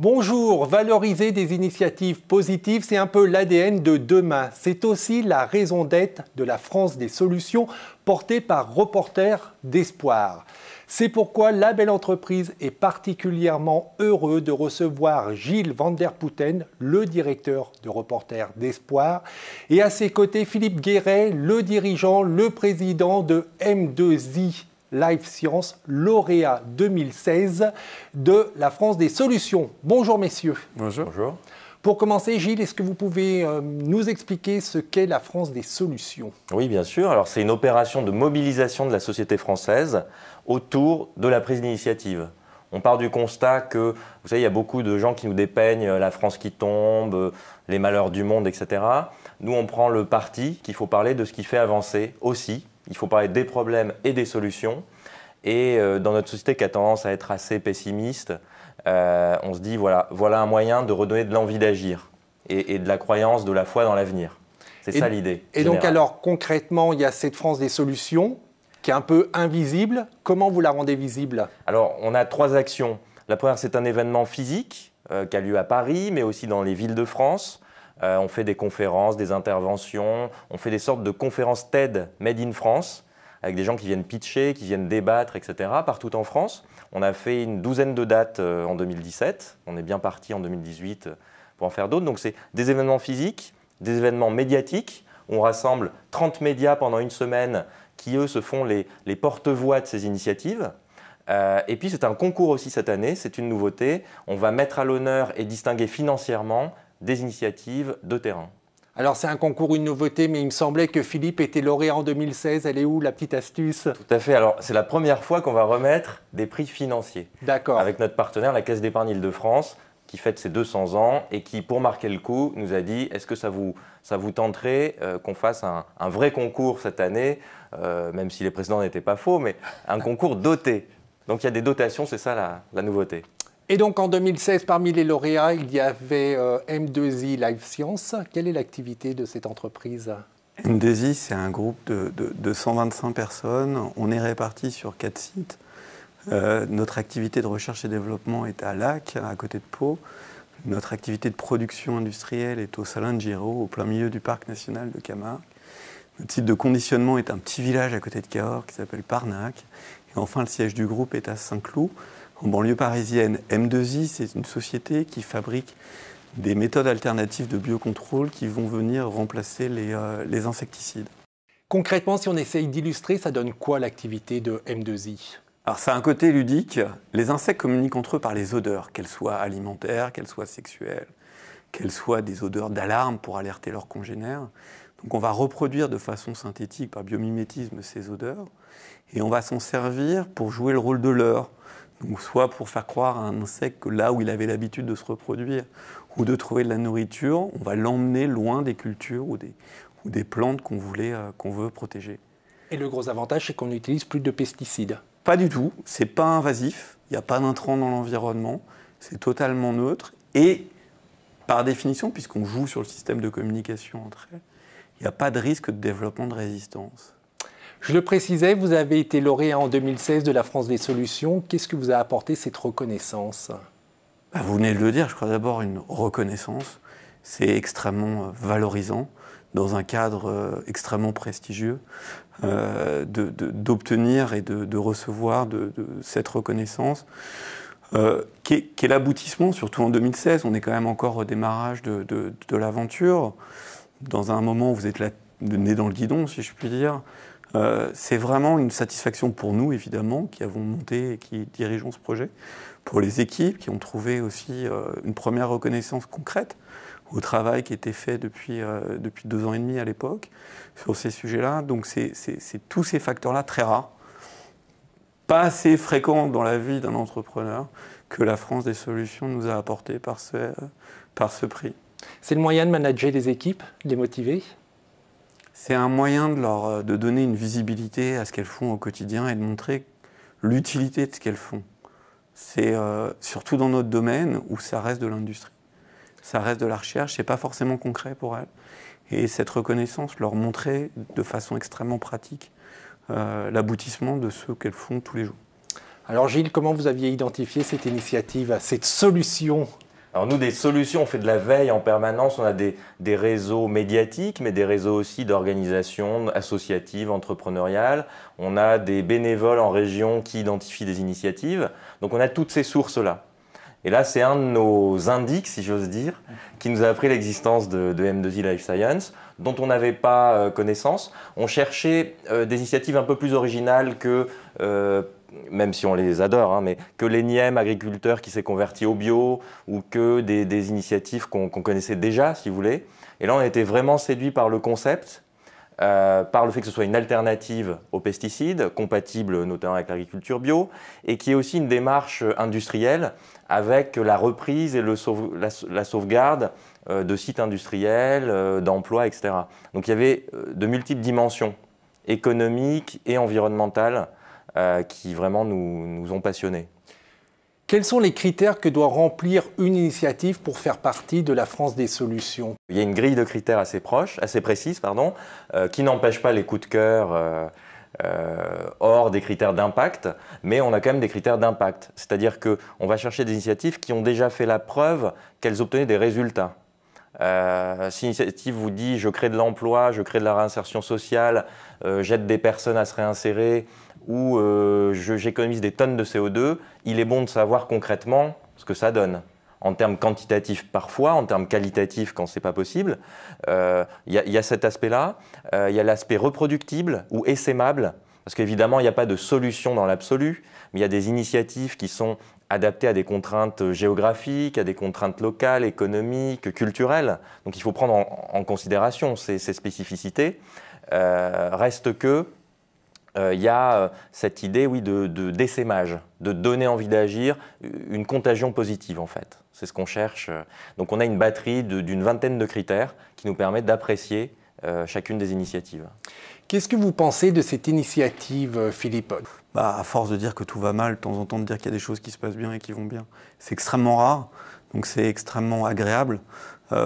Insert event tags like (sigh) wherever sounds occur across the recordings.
Bonjour, valoriser des initiatives positives, c'est un peu l'ADN de demain. C'est aussi la raison d'être de la France des solutions portée par Reporters d'Espoir. C'est pourquoi la belle entreprise est particulièrement heureux de recevoir Gilles Van der Pouten, le directeur de Reporters d'Espoir, et à ses côtés Philippe Guéret, le dirigeant, le président de M2I Life Science, lauréat 2016 de la France des solutions. Bonjour messieurs. Bonjour. Pour commencer, Gilles, est-ce que vous pouvez euh, nous expliquer ce qu'est la France des solutions Oui, bien sûr. Alors, c'est une opération de mobilisation de la société française autour de la prise d'initiative. On part du constat que, vous savez, il y a beaucoup de gens qui nous dépeignent euh, la France qui tombe, euh, les malheurs du monde, etc. Nous, on prend le parti qu'il faut parler de ce qui fait avancer aussi il faut parler des problèmes et des solutions. Et euh, dans notre société qui a tendance à être assez pessimiste, euh, on se dit voilà, voilà un moyen de redonner de l'envie d'agir et, de la croyance, de la foi dans l'avenir. C'est ça l'idée. Et donc alors concrètement, il y a cette France des solutions qui est un peu invisible. Comment vous la rendez visible Alors on a trois actions. La première, c'est un événement physique euh, qui a lieu à Paris, mais aussi dans les villes de France. Euh, on fait des conférences, des interventions, on fait des sortes de conférences TED Made in France, avec des gens qui viennent pitcher, qui viennent débattre, etc., partout en France. On a fait une douzaine de dates euh, en 2017, on est bien parti en 2018 euh, pour en faire d'autres. Donc c'est des événements physiques, des événements médiatiques, on rassemble 30 médias pendant une semaine qui, eux, se font les, porte-voix de ces initiatives. et puis c'est un concours aussi cette année, c'est une nouveauté. On va mettre à l'honneur et distinguer financièrement des initiatives de terrain. Alors c'est un concours, une nouveauté, mais il me semblait que Philippe était lauréat en 2016. Elle est où la petite astuce Tout à fait. Alors c'est la première fois qu'on va remettre des prix financiers. D'accord. Avec notre partenaire, la Caisse d'épargne Île-de-France, qui fête ses 200 ans et qui, pour marquer le coup, nous a dit est-ce que ça vous, ça vous tenterait euh, qu'on fasse un, vrai concours cette année, euh, même si les précédents n'étaient pas faux, mais un concours doté. Donc il y a des dotations, c'est ça la nouveauté. Et donc en 2016, parmi les lauréats, il y avait euh, M2I Life Science. Quelle est l'activité de cette entreprise M2I, c'est un groupe de, 125 personnes. On est répartis sur quatre sites. Euh, notre activité de recherche et développement est à Lac, à côté de Pau. Notre activité de production industrielle est au Salin de Giro, au plein milieu du parc national de Camargue. Notre site de conditionnement est un petit village à côté de Cahors qui s'appelle Parnac. Et enfin, le siège du groupe est à Saint-Cloud. En banlieue parisienne, M2I, c'est une société qui fabrique des méthodes alternatives de biocontrôle qui vont venir remplacer les, euh, insecticides. Concrètement, si on essaye d'illustrer, ça donne quoi l'activité de M2I Alors ça a un côté ludique. Les insectes communiquent entre eux par les odeurs, qu'elles soient alimentaires, qu'elles soient sexuelles, qu'elles soient des odeurs d'alarme pour alerter leurs congénères. Donc on va reproduire de façon synthétique par biomimétisme ces odeurs et on va s'en servir pour jouer le rôle de leur donc soit pour faire croire à un insecte que là où il avait l'habitude de se reproduire ou de trouver de la nourriture, on va l'emmener loin des cultures ou des, plantes euh, qu'on veut protéger. Et le gros avantage, c'est qu'on n'utilise plus de pesticides. Pas du tout. C'est pas invasif. Il n'y a pas d'intrant dans l'environnement. C'est totalement neutre. Et par définition, puisqu'on joue sur le système de communication entre elles, il n'y a pas de risque de développement de résistance. Je le précisais, vous avez été lauréat en 2016 de la France des solutions. Qu'est-ce que vous a apporté cette reconnaissance bah, Vous venez de le dire, je crois d'abord une reconnaissance. C'est extrêmement euh, valorisant dans un cadre euh, extrêmement prestigieux euh, d'obtenir et de, recevoir de, cette reconnaissance. Quel qui est, l'aboutissement, surtout en 2016. On est quand même encore au démarrage de, l'aventure, dans un moment où vous êtes né dans le guidon, si je puis dire. Euh, c'est vraiment une satisfaction pour nous, évidemment, qui avons monté et qui dirigeons ce projet, pour les équipes qui ont trouvé aussi euh, une première reconnaissance concrète au travail qui était fait euh, depuis, deux ans et demi à l'époque sur ces sujets-là. Donc c'est tous ces facteurs-là très rares, pas assez fréquents dans la vie d'un entrepreneur, que la France des solutions nous a apporté par ce, par ce prix. C'est le moyen de manager les équipes, de les motiver c'est un moyen de leur euh, de donner une visibilité à ce qu'elles font au quotidien et de montrer l'utilité de ce qu'elles font. C'est euh, surtout dans notre domaine où ça reste de l'industrie, ça reste de la recherche, c'est pas forcément concret pour elles. Et cette reconnaissance, leur montrer de façon extrêmement pratique euh, l'aboutissement de ce qu'elles font tous les jours. Alors Gilles, comment vous aviez identifié cette initiative, cette solution alors nous, des solutions, on fait de la veille en permanence, on a des, des réseaux médiatiques, mais des réseaux aussi d'organisations associatives, entrepreneuriales. On a des bénévoles en région qui identifient des initiatives. Donc on a toutes ces sources-là. Et là, c'est un de nos indices, si j'ose dire, qui nous a appris l'existence de, M2I Life Science, dont on n'avait pas euh, connaissance. On cherchait euh, des initiatives un peu plus originales que... Euh, même si on les adore, hein, mais que l'énième agriculteur qui s'est converti au bio ou que des, initiatives qu'on connaissait déjà, si vous voulez. Et là, on a été vraiment séduit par le concept, euh, par le fait que ce soit une alternative aux pesticides, compatible notamment avec l'agriculture bio, et qui est aussi une démarche industrielle avec la reprise et la, sauvegarde euh, de sites industriels, euh, d'emplois, etc. Donc il y avait de multiples dimensions économiques et environnementales euh, qui vraiment nous, ont passionnés. Quels sont les critères que doit remplir une initiative pour faire partie de la France des solutions Il y a une grille de critères assez proche, assez précise, pardon, euh, qui n'empêche pas les coups de cœur euh, hors des critères d'impact, mais on a quand même des critères d'impact. C'est-à-dire qu'on va chercher des initiatives qui ont déjà fait la preuve qu'elles obtenaient des résultats. Euh, si l'initiative vous dit je crée de l'emploi, je crée de la réinsertion sociale, j'aide des personnes à se réinsérer, où euh, j'économise des tonnes de CO2, il est bon de savoir concrètement ce que ça donne. En termes quantitatifs parfois, en termes qualitatifs quand ce c'est pas possible. Euh, il y, a cet aspect-là. Euh, il y a l'aspect reproductible ou essaimable. Parce qu'évidemment, il n'y a pas de solution dans l'absolu, mais il y a des initiatives qui sont adaptées à des contraintes géographiques, à des contraintes locales, économiques, culturelles. Donc il faut prendre en, considération ces, ces spécificités. reste que il euh, y a euh, cette idée, oui, de, d'essaimage, de donner envie d'agir, une contagion positive en fait. C'est ce qu'on cherche. Euh. Donc on a une batterie d'une vingtaine de critères qui nous permettent d'apprécier chacune des initiatives. Qu'est-ce que vous pensez de cette initiative, Philippe bah, À force de dire que tout va mal, de temps en temps de dire qu'il y a des choses qui se passent bien et qui vont bien, c'est extrêmement rare, donc c'est extrêmement agréable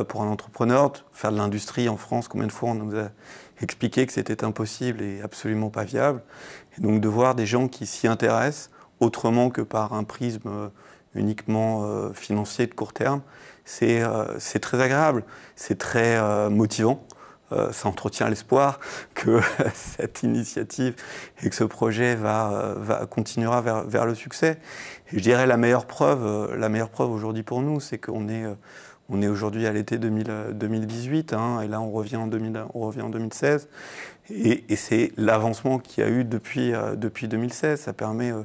pour un entrepreneur. de Faire de l'industrie en France, combien de fois on nous a expliquer que c'était impossible et absolument pas viable. Et donc de voir des gens qui s'y intéressent autrement que par un prisme euh, uniquement euh, financier de court terme, c'est euh, très agréable, c'est très motivant. ça entretient l'espoir (laughs) que (laughs) cette initiative et que ce projet va, va continuera vers, le succès. Et je dirais la meilleure preuve, la meilleure preuve aujourd'hui pour nous, c'est qu'on est, est on est aujourd'hui à l'été 2018, euh, hein, et là on revient en, en 2016. Et, c'est l'avancement qu'il y a eu depuis, euh, depuis 2016. Ça permet euh,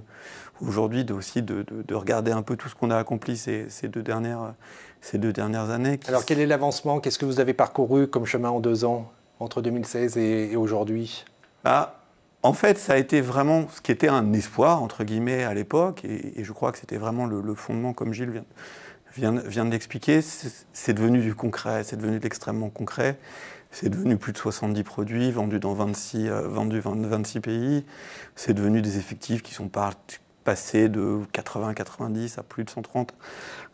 aujourd'hui aussi de, regarder un peu tout ce qu'on a accompli ces, deux dernières, ces deux dernières années. Alors quel est l'avancement Qu'est-ce que vous avez parcouru comme chemin en deux ans, entre 2016 et, aujourd'hui bah, en fait, ça a été vraiment ce qui était un espoir, entre guillemets, à l'époque, et, je crois que c'était vraiment le, le, fondement, comme Gilles vient, vient, vient de l'expliquer, c'est devenu du concret, c'est devenu de l'extrêmement concret. C'est devenu plus de 70 produits vendus dans 26, euh, vendus 26 pays. C'est devenu des effectifs qui sont passés de 80-90 à plus de 130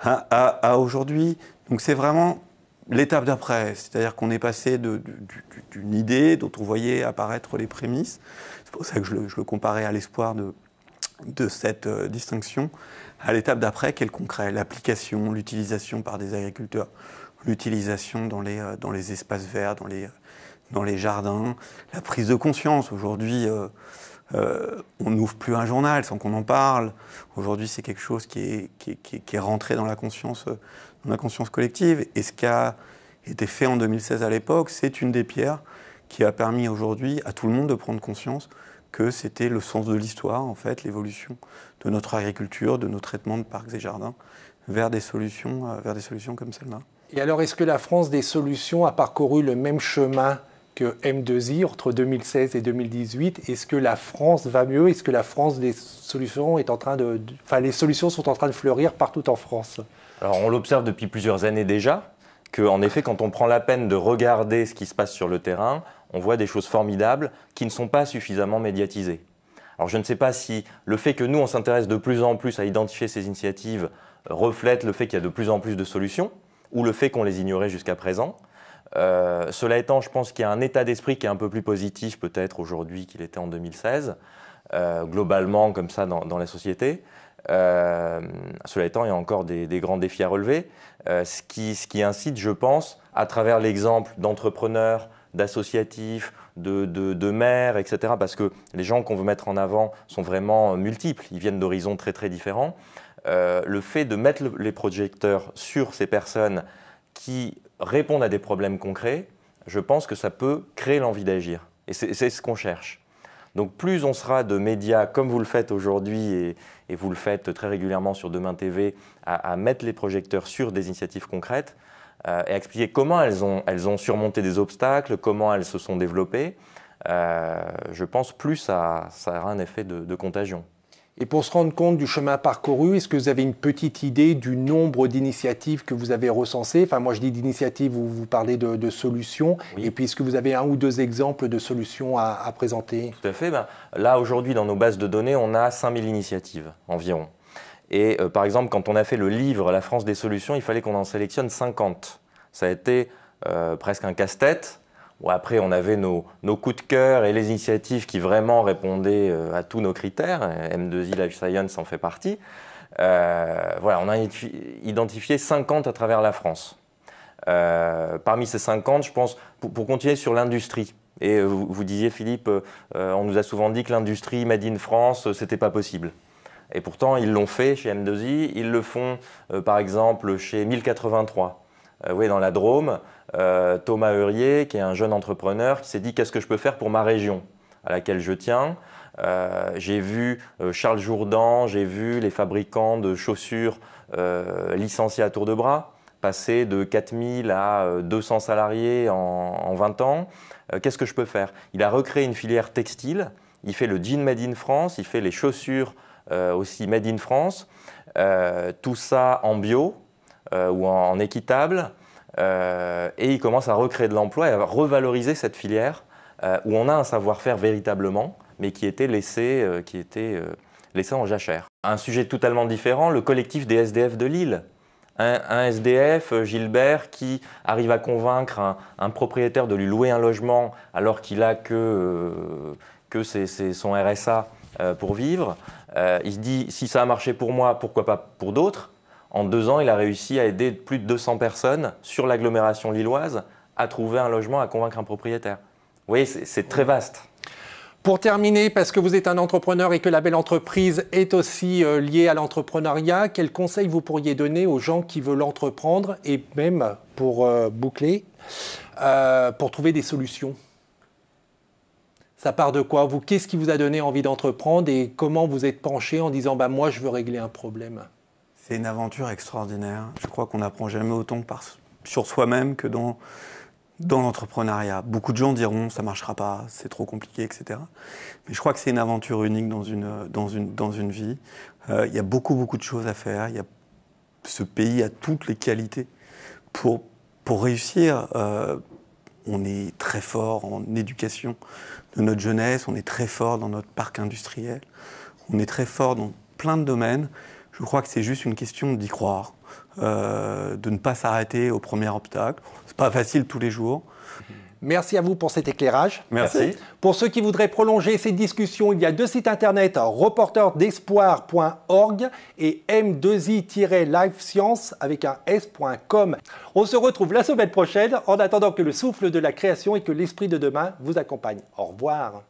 à, à, aujourd'hui. Donc c'est vraiment l'étape d'après, c'est-à-dire qu'on est passé d'une idée dont on voyait apparaître les prémices, c'est pour ça que je je le comparais à l'espoir de, de cette euh, distinction à l'étape d'après, quel concret, l'application, l'utilisation par des agriculteurs, l'utilisation dans les, euh, dans les espaces verts, dans les, euh, dans les jardins, la prise de conscience. Aujourd'hui, on n'ouvre plus un journal sans qu'on en parle. Aujourd'hui, c'est quelque chose qui est, qui, rentré dans la conscience, dans la conscience collective. Et ce qui a été fait en 2016 à l'époque, c'est une des pierres qui a permis aujourd'hui à tout le monde de prendre conscience que c'était le sens de l'histoire, en fait, l'évolution de notre agriculture, de nos traitements de parcs et jardins vers des solutions, euh, vers des solutions comme celle-là. Et alors, est-ce que la France des solutions a parcouru le même chemin que M2I entre 2016 et 2018 Est-ce que la France va mieux Est-ce que la France des solutions est en train de, enfin, les solutions sont en train de fleurir partout en France Alors, on l'observe depuis plusieurs années déjà qu'en effet, quand on prend la peine de regarder ce qui se passe sur le terrain, on voit des choses formidables qui ne sont pas suffisamment médiatisées. Alors je ne sais pas si le fait que nous, on s'intéresse de plus en plus à identifier ces initiatives euh, reflète le fait qu'il y a de plus en plus de solutions ou le fait qu'on les ignorait jusqu'à présent. Euh, cela étant, je pense qu'il y a un état d'esprit qui est un peu plus positif peut-être aujourd'hui qu'il était en 2016, euh, globalement comme ça dans la société. Euh, cela étant, il y a encore des, grands défis à relever, euh, ce, qui, incite, je pense, à travers l'exemple d'entrepreneurs, d'associatifs, de, maires, etc., parce que les gens qu'on veut mettre en avant sont vraiment multiples, ils viennent d'horizons très très différents. Euh, le fait de mettre les projecteurs sur ces personnes qui répondent à des problèmes concrets, je pense que ça peut créer l'envie d'agir. Et c'est ce qu'on cherche. Donc plus on sera de médias, comme vous le faites aujourd'hui et, vous le faites très régulièrement sur Demain TV, à, mettre les projecteurs sur des initiatives concrètes euh, et expliquer comment elles ont, surmonté des obstacles, comment elles se sont développées, euh, je pense plus ça aura un effet de contagion. Et pour se rendre compte du chemin parcouru, est-ce que vous avez une petite idée du nombre d'initiatives que vous avez recensées Enfin, moi je dis d'initiatives, vous, vous parlez de, solutions. Et puis, est-ce que vous avez un ou deux exemples de solutions à, présenter Tout à fait. Ben, là, aujourd'hui, dans nos bases de données, on a 5000 initiatives environ. Et euh, par exemple, quand on a fait le livre La France des solutions, il fallait qu'on en sélectionne 50. Ça a été euh, presque un casse-tête où après on avait nos, coups de cœur et les initiatives qui vraiment répondaient euh, à tous nos critères. M2I Life Science en fait partie. Euh, voilà, on a identifié 50 à travers la France. Euh, parmi ces 50, je pense, pour, continuer sur l'industrie, et vous, disiez, Philippe, on nous a souvent dit que l'industrie Made in France, c'était pas possible. Et pourtant, ils l'ont fait chez M2I, ils le font par exemple chez 1083, euh, oui, dans la Drôme, euh, Thomas Heurier, qui est un jeune entrepreneur, qui s'est dit qu'est-ce que je peux faire pour ma région à laquelle je tiens. Euh, j'ai vu Charles Jourdan, j'ai vu les fabricants de chaussures licenciés à tour de bras passer de 4000 à 200 salariés en, en 20 ans. Qu'est-ce que je peux faire Il a recréé une filière textile, il fait le jean made in France, il fait les chaussures aussi made in France, tout ça en bio, euh, ou en, équitable. Euh, et il commence à recréer de l'emploi et à revaloriser cette filière euh, où on a un savoir-faire véritablement, mais qui était laissé, qui était, laissé en jachère. Un sujet totalement différent, le collectif des SDF de Lille. Un, SDF, Gilbert, qui arrive à convaincre un, propriétaire de lui louer un logement alors qu'il a que, que son RSA pour vivre. il se dit, si ça a marché pour moi, pourquoi pas pour d'autres en deux ans, il a réussi à aider plus de 200 personnes sur l'agglomération lilloise à trouver un logement, à convaincre un propriétaire. Vous voyez, c'est très vaste. Pour terminer, parce que vous êtes un entrepreneur et que la belle entreprise est aussi euh, liée à l'entrepreneuriat, quels conseils vous pourriez donner aux gens qui veulent entreprendre et même pour euh, boucler, euh, pour trouver des solutions Ça part de quoi qu'est-ce qui vous a donné envie d'entreprendre et comment vous êtes penché en disant bah, moi je veux régler un problème c'est une aventure extraordinaire. Je crois qu'on n'apprend jamais autant sur soi-même que dans, dans l'entrepreneuriat. Beaucoup de gens diront ça ne marchera pas, c'est trop compliqué, etc. Mais je crois que c'est une aventure unique dans une, dans une, dans une vie. Euh, il y a beaucoup, beaucoup de choses à faire. Y a, ce pays a toutes les qualités pour, pour réussir. Euh, on est très fort en éducation de notre jeunesse, on est très fort dans notre parc industriel, on est très fort dans plein de domaines. Je crois que c'est juste une question d'y croire, euh, de ne pas s'arrêter au premier obstacle. C'est pas facile tous les jours. Merci à vous pour cet éclairage. Merci. Pour ceux qui voudraient prolonger ces discussions, il y a deux sites internet, reporterdespoir.org et m2i-lifescience avec un s.com. On se retrouve la semaine prochaine en attendant que le souffle de la création et que l'esprit de demain vous accompagne. Au revoir.